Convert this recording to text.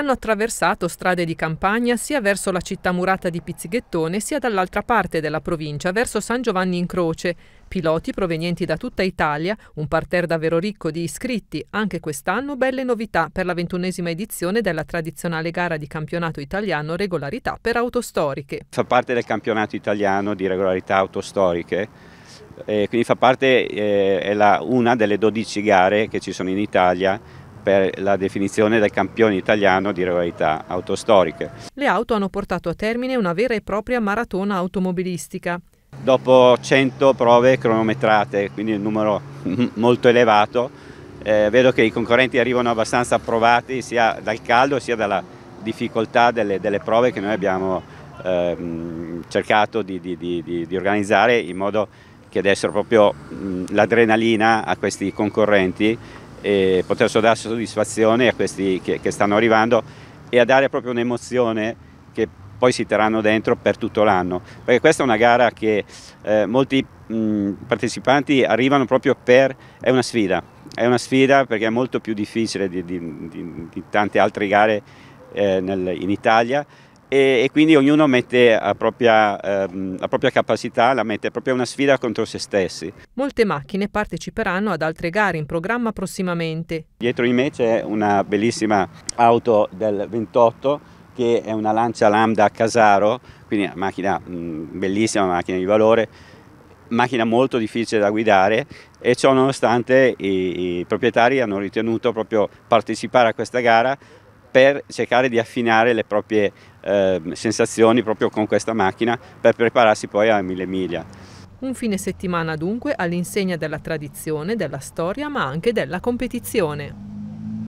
hanno attraversato strade di campagna sia verso la città murata di Pizzighettone sia dall'altra parte della provincia, verso San Giovanni in Croce. Piloti provenienti da tutta Italia, un parterre davvero ricco di iscritti, anche quest'anno belle novità per la ventunesima edizione della tradizionale gara di campionato italiano regolarità per autostoriche. Fa parte del campionato italiano di regolarità autostoriche eh, quindi fa parte, eh, è la, una delle 12 gare che ci sono in Italia per la definizione del campione italiano di regolarità autostoriche. Le auto hanno portato a termine una vera e propria maratona automobilistica. Dopo 100 prove cronometrate, quindi un numero molto elevato, eh, vedo che i concorrenti arrivano abbastanza provati sia dal caldo sia dalla difficoltà delle, delle prove che noi abbiamo ehm, cercato di, di, di, di organizzare in modo che dessero proprio l'adrenalina a questi concorrenti e poter dare soddisfazione a questi che, che stanno arrivando e a dare proprio un'emozione che poi si terranno dentro per tutto l'anno, perché questa è una gara che eh, molti mh, partecipanti arrivano proprio per, è una sfida, è una sfida perché è molto più difficile di, di, di, di tante altre gare eh, nel, in Italia e, e quindi ognuno mette la propria, ehm, la propria capacità, la mette proprio una sfida contro se stessi. Molte macchine parteciperanno ad altre gare in programma prossimamente. Dietro di me c'è una bellissima auto del 28 che è una lancia lambda Casaro, quindi una macchina mh, bellissima, una macchina di valore, macchina molto difficile da guidare e ciò nonostante i, i, proprietari hanno ritenuto proprio partecipare a questa gara per cercare di affinare le proprie eh, sensazioni proprio con questa macchina per prepararsi poi a mille miglia. Un fine settimana dunque all'insegna della tradizione, della storia ma anche della competizione.